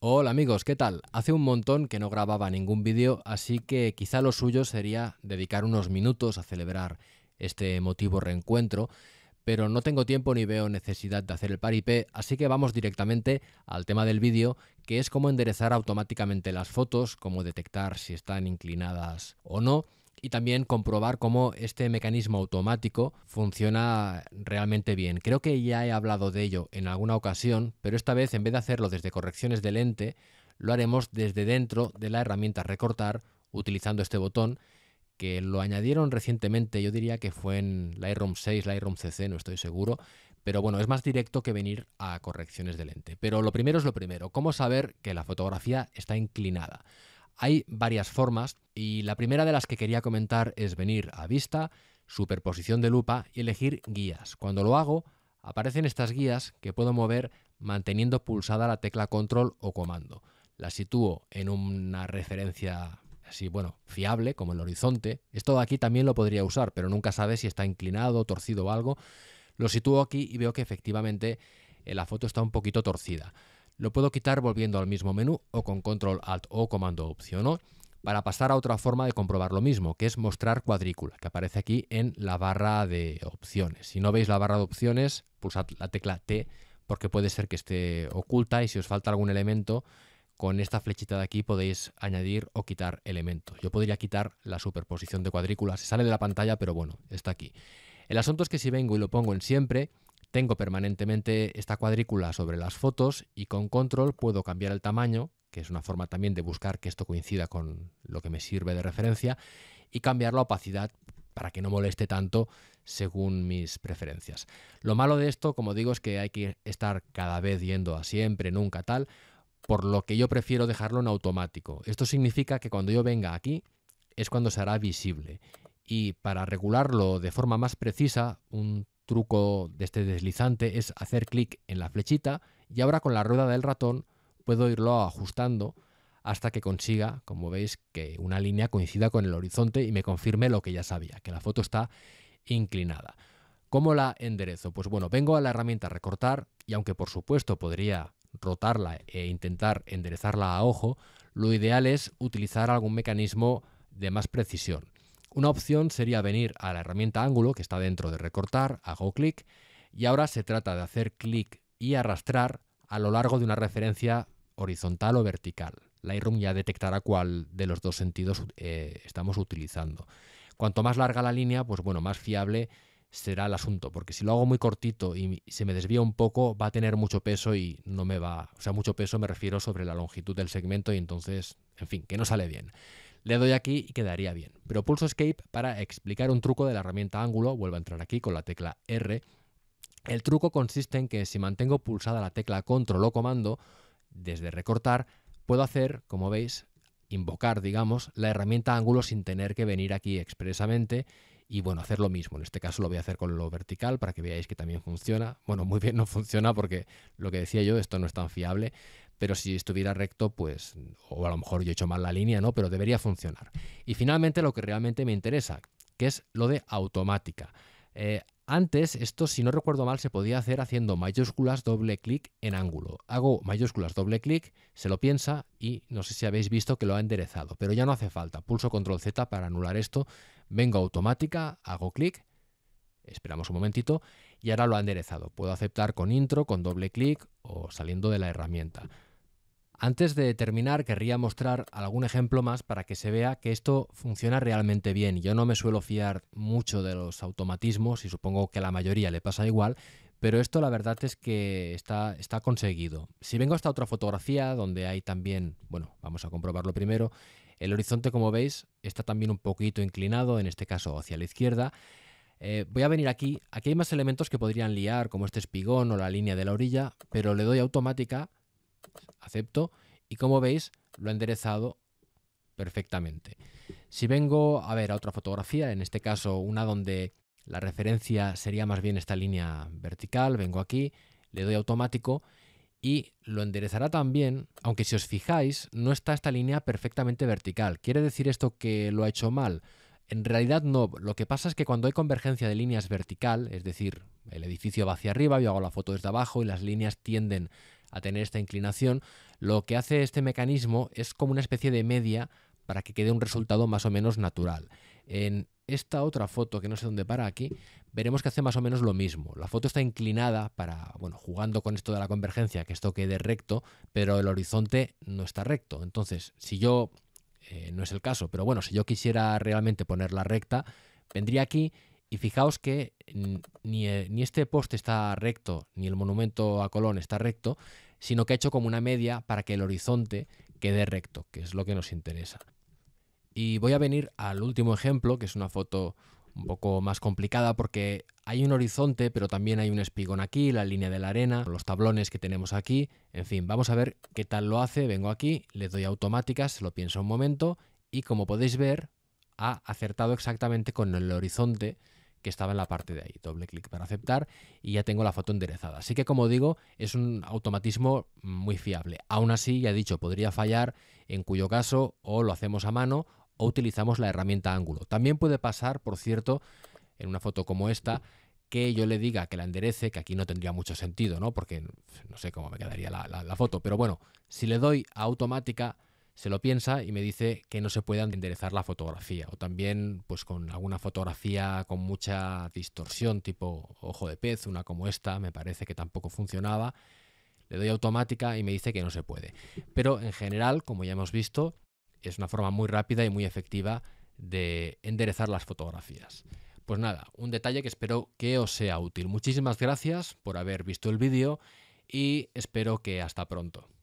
Hola amigos, ¿qué tal? Hace un montón que no grababa ningún vídeo, así que quizá lo suyo sería dedicar unos minutos a celebrar este emotivo reencuentro, pero no tengo tiempo ni veo necesidad de hacer el paripé, así que vamos directamente al tema del vídeo, que es cómo enderezar automáticamente las fotos, cómo detectar si están inclinadas o no, y también comprobar cómo este mecanismo automático funciona realmente bien. Creo que ya he hablado de ello en alguna ocasión, pero esta vez en vez de hacerlo desde correcciones de lente, lo haremos desde dentro de la herramienta recortar utilizando este botón que lo añadieron recientemente, yo diría que fue en Lightroom 6, Lightroom CC, no estoy seguro, pero bueno, es más directo que venir a correcciones de lente. Pero lo primero es lo primero, cómo saber que la fotografía está inclinada. Hay varias formas y la primera de las que quería comentar es venir a vista, superposición de lupa y elegir guías. Cuando lo hago, aparecen estas guías que puedo mover manteniendo pulsada la tecla control o comando. La sitúo en una referencia así, bueno, fiable, como el horizonte. Esto de aquí también lo podría usar, pero nunca sabe si está inclinado, torcido o algo. Lo sitúo aquí y veo que efectivamente eh, la foto está un poquito torcida. Lo puedo quitar volviendo al mismo menú o con control alt o comando opción o para pasar a otra forma de comprobar lo mismo, que es mostrar cuadrícula, que aparece aquí en la barra de opciones. Si no veis la barra de opciones, pulsad la tecla T porque puede ser que esté oculta y si os falta algún elemento, con esta flechita de aquí podéis añadir o quitar elementos. Yo podría quitar la superposición de cuadrícula, se sale de la pantalla, pero bueno, está aquí. El asunto es que si vengo y lo pongo en siempre, tengo permanentemente esta cuadrícula sobre las fotos y con control puedo cambiar el tamaño, que es una forma también de buscar que esto coincida con lo que me sirve de referencia, y cambiar la opacidad para que no moleste tanto según mis preferencias. Lo malo de esto, como digo, es que hay que estar cada vez yendo a siempre, nunca tal, por lo que yo prefiero dejarlo en automático. Esto significa que cuando yo venga aquí es cuando se hará visible. Y para regularlo de forma más precisa, un truco de este deslizante es hacer clic en la flechita y ahora con la rueda del ratón puedo irlo ajustando hasta que consiga, como veis, que una línea coincida con el horizonte y me confirme lo que ya sabía, que la foto está inclinada. ¿Cómo la enderezo? Pues bueno, vengo a la herramienta recortar y aunque por supuesto podría rotarla e intentar enderezarla a ojo, lo ideal es utilizar algún mecanismo de más precisión. Una opción sería venir a la herramienta ángulo que está dentro de recortar, hago clic y ahora se trata de hacer clic y arrastrar a lo largo de una referencia horizontal o vertical. Lightroom ya detectará cuál de los dos sentidos eh, estamos utilizando. Cuanto más larga la línea, pues bueno, más fiable será el asunto, porque si lo hago muy cortito y se me desvía un poco, va a tener mucho peso y no me va, o sea, mucho peso me refiero sobre la longitud del segmento y entonces, en fin, que no sale bien. Le doy aquí y quedaría bien. Pero pulso Escape para explicar un truco de la herramienta ángulo, vuelvo a entrar aquí con la tecla R. El truco consiste en que si mantengo pulsada la tecla control o comando, desde recortar, puedo hacer, como veis, invocar, digamos, la herramienta ángulo sin tener que venir aquí expresamente y bueno, hacer lo mismo. En este caso lo voy a hacer con lo vertical para que veáis que también funciona. Bueno, muy bien no funciona porque lo que decía yo, esto no es tan fiable, pero si estuviera recto, pues, o a lo mejor yo he hecho mal la línea, ¿no? Pero debería funcionar. Y finalmente lo que realmente me interesa, que es lo de automática. Eh, antes, esto, si no recuerdo mal, se podía hacer haciendo mayúsculas doble clic en ángulo. Hago mayúsculas doble clic, se lo piensa y no sé si habéis visto que lo ha enderezado, pero ya no hace falta. Pulso control Z para anular esto, vengo automática, hago clic, esperamos un momentito y ahora lo ha enderezado. Puedo aceptar con intro, con doble clic o saliendo de la herramienta. Antes de terminar, querría mostrar algún ejemplo más para que se vea que esto funciona realmente bien. Yo no me suelo fiar mucho de los automatismos y supongo que a la mayoría le pasa igual, pero esto la verdad es que está, conseguido. Si vengo a esta otra fotografía donde hay también, bueno, vamos a comprobarlo primero, el horizonte como veis está también un poquito inclinado, en este caso hacia la izquierda. Eh, voy a venir aquí, aquí hay más elementos que podrían liar, como este espigón o la línea de la orilla, pero le doy automática pues, acepto y como veis lo he enderezado perfectamente. Si vengo a ver a otra fotografía, en este caso una donde la referencia sería más bien esta línea vertical, vengo aquí, le doy automático y lo enderezará también, aunque si os fijáis no está esta línea perfectamente vertical. ¿Quiere decir esto que lo ha hecho mal? En realidad no, lo que pasa es que cuando hay convergencia de líneas vertical, es decir, el edificio va hacia arriba, yo hago la foto desde abajo y las líneas tienden a tener esta inclinación, lo que hace este mecanismo es como una especie de media para que quede un resultado más o menos natural. En esta otra foto, que no sé dónde para aquí, veremos que hace más o menos lo mismo. La foto está inclinada para, bueno, jugando con esto de la convergencia, que esto quede recto, pero el horizonte no está recto. Entonces, si yo, eh, no es el caso, pero bueno, si yo quisiera realmente ponerla recta, vendría aquí y fijaos que eh, ni, este poste está recto, ni el monumento a Colón está recto, sino que ha hecho como una media para que el horizonte quede recto, que es lo que nos interesa. Y voy a venir al último ejemplo, que es una foto un poco más complicada porque hay un horizonte, pero también hay un espigón aquí, la línea de la arena, los tablones que tenemos aquí, en fin, vamos a ver qué tal lo hace, vengo aquí, le doy automáticas, lo pienso un momento y como podéis ver, ha acertado exactamente con el horizonte que estaba en la parte de ahí. Doble clic para aceptar y ya tengo la foto enderezada. Así que como digo, es un automatismo muy fiable. Aún así, ya he dicho, podría fallar, en cuyo caso o lo hacemos a mano o utilizamos la herramienta ángulo. También puede pasar, por cierto, en una foto como esta, que yo le diga que la enderece, que aquí no tendría mucho sentido, ¿no? Porque no sé cómo me quedaría la, la foto. Pero bueno, si le doy a automática, se lo piensa y me dice que no se puede enderezar la fotografía o también pues con alguna fotografía con mucha distorsión tipo ojo de pez, una como esta, me parece que tampoco funcionaba. Le doy automática y me dice que no se puede. Pero en general, como ya hemos visto, es una forma muy rápida y muy efectiva de enderezar las fotografías. Pues nada, un detalle que espero que os sea útil. Muchísimas gracias por haber visto el vídeo y espero que hasta pronto.